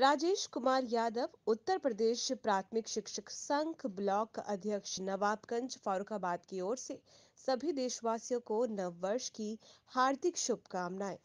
राजेश कुमार यादव उत्तर प्रदेश प्राथमिक शिक्षक संघ ब्लॉक अध्यक्ष नवाबगंज फारुखाबाद की ओर से सभी देशवासियों को नव वर्ष की हार्दिक शुभकामनाएं